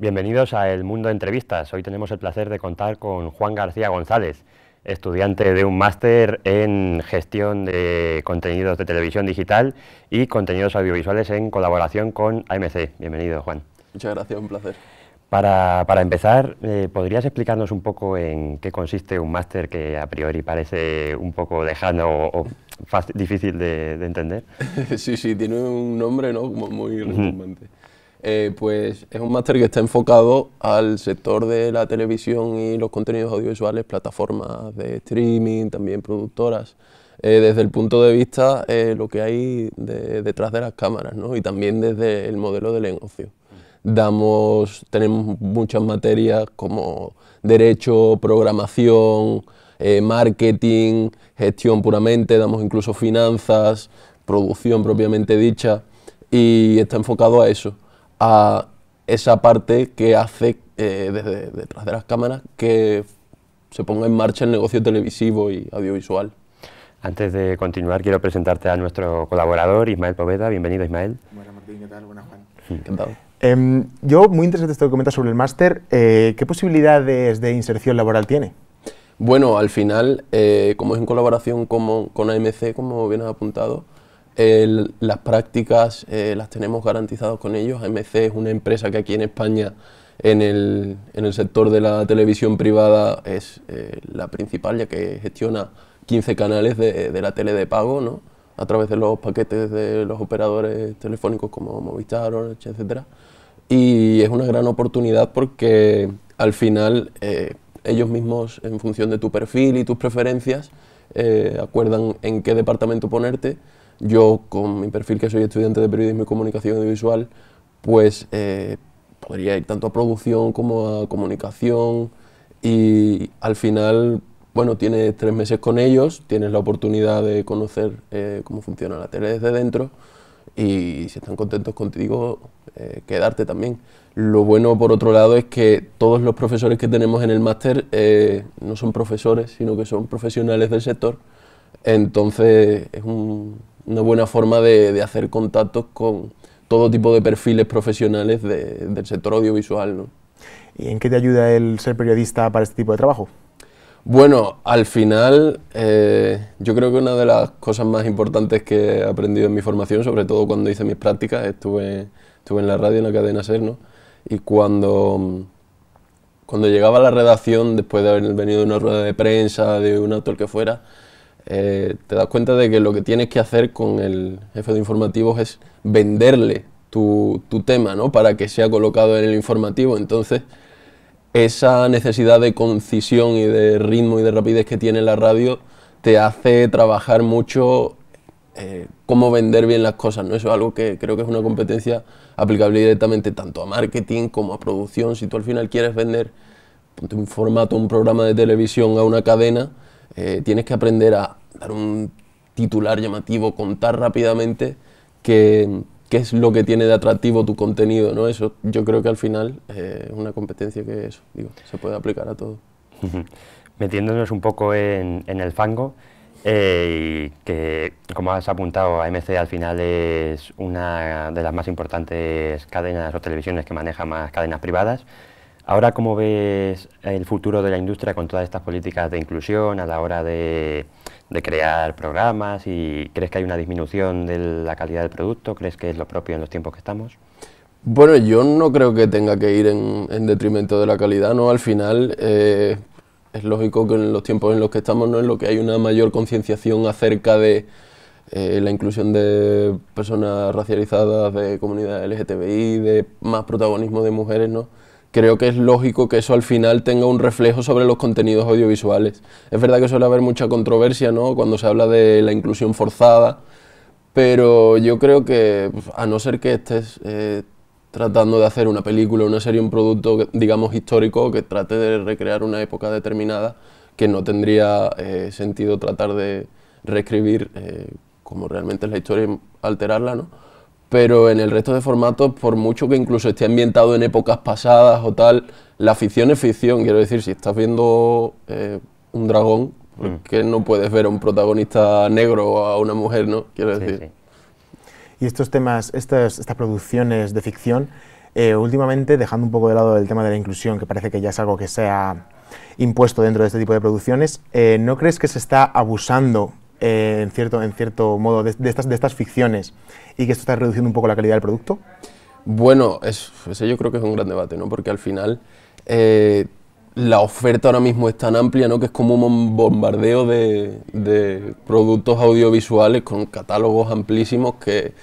Bienvenidos a El Mundo de Entrevistas. Hoy tenemos el placer de contar con Juan García González, estudiante de un máster en gestión de contenidos de televisión digital y contenidos audiovisuales en colaboración con AMC. Bienvenido, Juan. Muchas gracias, un placer. Para, empezar, eh, ¿podrías explicarnos un poco en qué consiste un máster que a priori parece un poco lejano o, difícil de, entender? sí, sí, tiene un nombre ¿no? muy resumente. Eh, pues es un máster que está enfocado al sector de la televisión y los contenidos audiovisuales, plataformas de streaming, también productoras, eh, desde el punto de vista de eh, lo que hay detrás de las cámaras ¿no? y también desde el modelo de negocio. Damos, tenemos muchas materias como derecho, programación, marketing, gestión puramente, damos incluso finanzas, producción propiamente dicha y está enfocado a eso a esa parte que hace eh, desde detrás de las cámaras que se ponga en marcha el negocio televisivo y audiovisual. Antes de continuar, quiero presentarte a nuestro colaborador, Ismael Poveda. Bienvenido, Ismael. Buenas, Martín. ¿Qué tal? Buenas, Juan. Encantado. Em, yo, muy interesante esto que comentas sobre el máster. Eh, ¿Qué posibilidades de inserción laboral tiene? Bueno, al final, eh, como es en colaboración como, con AMC, como bien has apuntado, las prácticas eh, las tenemos garantizadas con ellos. AMC es una empresa que aquí en España, en el, sector de la televisión privada, es eh, la principal, ya que gestiona 15 canales de, de la tele de pago, ¿no? a través de los paquetes de los operadores telefónicos como Movistar, Orange, etc. Y es una gran oportunidad porque al final eh, ellos mismos, en función de tu perfil y tus preferencias, acuerdan en qué departamento ponerte yo con mi perfil que soy estudiante de periodismo y comunicación audiovisual, pues eh, podría ir tanto a producción como a comunicación y al final, bueno, tienes tres meses con ellos, tienes la oportunidad de conocer eh, cómo funciona la tele desde dentro y si están contentos contigo, eh, quedarte también. Lo bueno, por otro lado, es que todos los profesores que tenemos en el máster no son profesores, sino que son profesionales del sector. Entonces, es un, una buena forma de, de hacer contactos con todo tipo de perfiles profesionales del sector audiovisual. ¿no? ¿Y en qué te ayuda el ser periodista para este tipo de trabajo? Bueno, al final eh, yo creo que una de las cosas más importantes que he aprendido en mi formación, sobre todo cuando hice mis prácticas, estuve, estuve en la radio, en la cadena SER, ¿no? y cuando, cuando llegaba a la redacción, después de haber venido de una rueda de prensa, de un actor que fuera, eh, te das cuenta de que lo que tienes que hacer con el jefe de informativos es venderle tu, tema, Para que sea colocado en el informativo. Entonces, esa necesidad de concisión y de ritmo y de rapidez que tiene la radio te hace trabajar mucho eh, cómo vender bien las cosas, ¿no? es algo que creo que es una competencia aplicable directamente tanto a marketing como a producción. Si tú al final quieres vender un formato, un programa de televisión a una cadena, eh, tienes que aprender a dar un titular llamativo, contar rápidamente qué, es lo que tiene de atractivo tu contenido, ¿no? Eso yo creo que al final es eh, una competencia que se puede aplicar a todo. Metiéndonos un poco en, el fango, eh, que como has apuntado, AMC al final es una de las más importantes cadenas o televisiones que maneja más cadenas privadas. Ahora, ¿cómo ves el futuro de la industria con todas estas políticas de inclusión a la hora de, de crear programas y crees que hay una disminución de la calidad del producto? ¿Crees que es lo propio en los tiempos que estamos? Bueno, yo no creo que tenga que ir en, detrimento de la calidad, ¿no? Al final eh, es lógico que en los tiempos en los que estamos no es lo que hay una mayor concienciación acerca de eh, la inclusión de personas racializadas, de comunidad LGTBI, de más protagonismo de mujeres, ¿no? creo que es lógico que eso al final tenga un reflejo sobre los contenidos audiovisuales. Es verdad que suele haber mucha controversia ¿no? cuando se habla de la inclusión forzada, pero yo creo que pues, a no ser que estés eh, tratando de hacer una película, una serie, un producto, digamos, histórico que trate de recrear una época determinada, que no tendría eh, sentido tratar de reescribir eh, como realmente es la historia y alterarla, ¿no? pero en el resto de formatos, por mucho que incluso esté ambientado en épocas pasadas o tal, la ficción es ficción. Quiero decir, si estás viendo eh, un dragón, ¿por mm. qué no puedes ver a un protagonista negro o a una mujer, no? Quiero decir. Y estos temas, estas, producciones de ficción, eh, últimamente, dejando un poco de lado el tema de la inclusión, que parece que ya es algo que se ha impuesto dentro de este tipo de producciones, eh, ¿no crees que se está abusando eh, en, cierto, en cierto modo de, estas, de estas ficciones y que esto está reduciendo un poco la calidad del producto? Bueno, eso, yo creo que es un gran debate, ¿no? Porque al final eh, la oferta ahora mismo es tan amplia, ¿no? Que es como un bombardeo de, productos audiovisuales con catálogos amplísimos que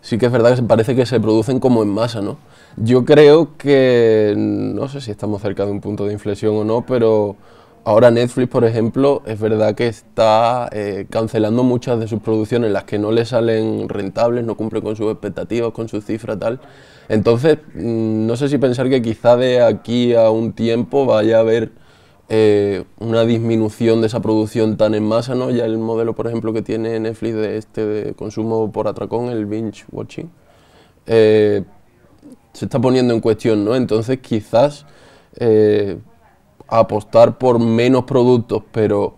sí que es verdad que parece que se producen como en masa, ¿no? Yo creo que, no sé si estamos cerca de un punto de inflexión o no, pero Ahora Netflix, por ejemplo, es verdad que está eh, cancelando muchas de sus producciones, las que no le salen rentables, no cumple con sus expectativas, con su cifra tal. Entonces, mm, no sé si pensar que quizá de aquí a un tiempo vaya a haber eh, una disminución de esa producción tan en masa, ¿no? Ya el modelo, por ejemplo, que tiene Netflix de este consumo por atracón, el binge watching, eh, se está poniendo en cuestión, ¿no? Entonces, quizás apostar por menos productos, pero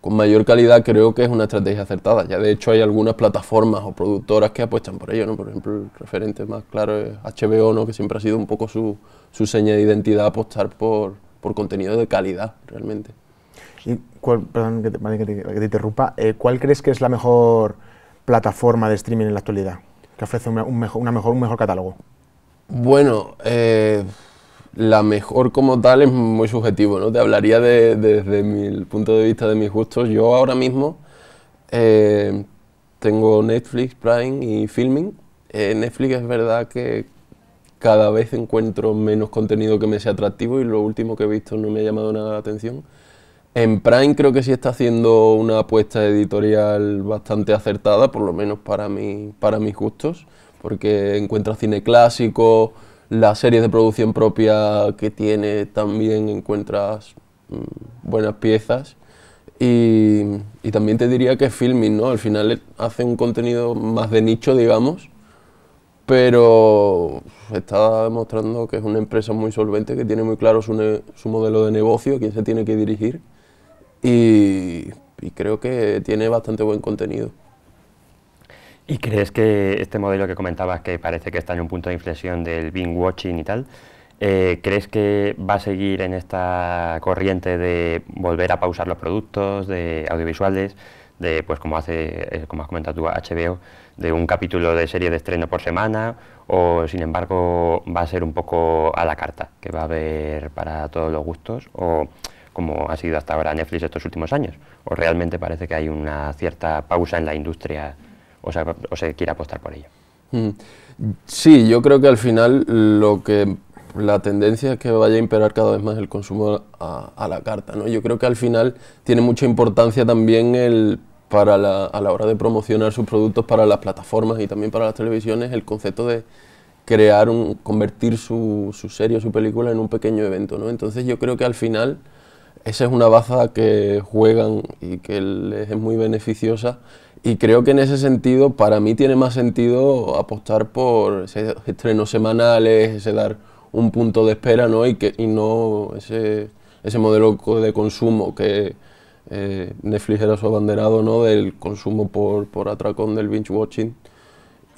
con mayor calidad, creo que es una estrategia acertada. Ya de hecho hay algunas plataformas o productoras que apuestan por ello, ¿no? Por ejemplo, el referente más claro es HBO, ¿no? Que siempre ha sido un poco su, su seña de identidad apostar por, por contenido de calidad, realmente. ¿Y perdón que te, interrumpa, eh, ¿cuál crees que es la mejor plataforma de streaming en la actualidad? Que ofrece un, mejor, mejor, un mejor catálogo. Bueno, eh, la mejor como tal es muy subjetivo, ¿no? Te hablaría de, desde mi, el punto de vista de mis gustos. Yo ahora mismo eh, tengo Netflix, Prime y Filming. ...en eh, Netflix es verdad que cada vez encuentro menos contenido que me sea atractivo y lo último que he visto no me ha llamado nada la atención. En Prime creo que sí está haciendo una apuesta editorial bastante acertada, por lo menos para, mí, para mis gustos, porque encuentra cine clásico, las series de producción propia que tiene también encuentras mm, buenas piezas. Y, también te diría que filming, ¿no? Al final hace un contenido más de nicho, digamos, pero está demostrando que es una empresa muy solvente, que tiene muy claro su, modelo de negocio, quién se tiene que dirigir, y creo que tiene bastante buen contenido. ¿Y crees que este modelo que comentabas, que parece que está en un punto de inflexión del binge watching y tal, eh, ¿crees que va a seguir en esta corriente de volver a pausar los productos, de audiovisuales, de, pues como hace, eh, como has comentado tú, HBO, de un capítulo de serie de estreno por semana, o sin embargo va a ser un poco a la carta, que va a haber para todos los gustos, o como ha sido hasta ahora Netflix estos últimos años, o realmente parece que hay una cierta pausa en la industria o se, o se quiere apostar por ello. Mm. Sí, yo creo que al final lo que la tendencia es que vaya a imperar cada vez más el consumo a, la carta, ¿no? Yo creo que al final tiene mucha importancia también el para la, a la hora de promocionar sus productos para las plataformas y también para las televisiones el concepto de crear un convertir su, su serie o su película en un pequeño evento, ¿no? Entonces yo creo que al final esa es una baza que juegan y que les es muy beneficiosa y creo que en ese sentido, para mí tiene más sentido apostar por estrenos semanales, ese dar un punto de espera, ¿no? Y, que, y no ese, ese modelo de consumo que eh, Netflix era su abanderado, ¿no? Del consumo por, por atracón del binge watching.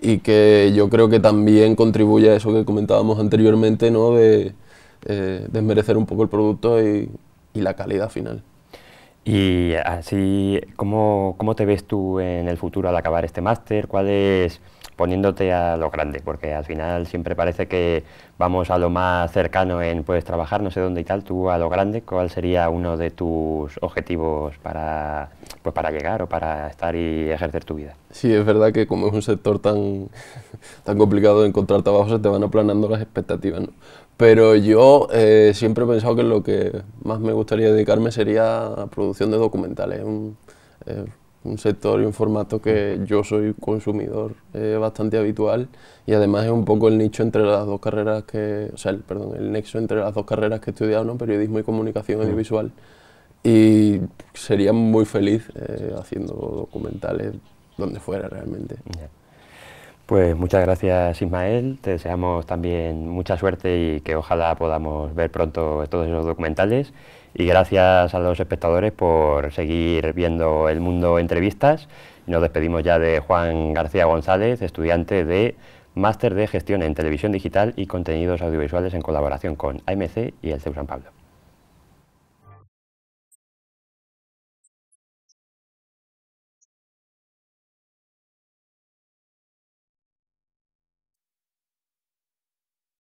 Y que yo creo que también contribuye a eso que comentábamos anteriormente, ¿no? De eh, desmerecer un poco el producto y, y la calidad final. Y así, ¿cómo, te ves tú en el futuro al acabar este máster? ¿Cuál es poniéndote a lo grande, porque al final siempre parece que vamos a lo más cercano en puedes trabajar no sé dónde y tal, tú a lo grande, ¿cuál sería uno de tus objetivos para, pues, para llegar o para estar y ejercer tu vida? Sí, es verdad que como es un sector tan, tan complicado de encontrar trabajo, se te van aplanando las expectativas, ¿no? Pero yo eh, siempre he pensado que lo que más me gustaría dedicarme sería a producción de documentales un sector y un formato que yo soy consumidor eh, bastante habitual y además es un poco el nicho entre las dos carreras que, o sea, perdón, el nexo entre las dos carreras que he estudiado, ¿no? periodismo y comunicación audiovisual. Y sería muy feliz eh, haciendo documentales donde fuera realmente. Pues muchas gracias Ismael, te deseamos también mucha suerte y que ojalá podamos ver pronto todos esos documentales y gracias a los espectadores por seguir viendo El Mundo Entrevistas. Nos despedimos ya de Juan García González, estudiante de Máster de Gestión en Televisión Digital y Contenidos Audiovisuales en colaboración con AMC y el CEU San Pablo.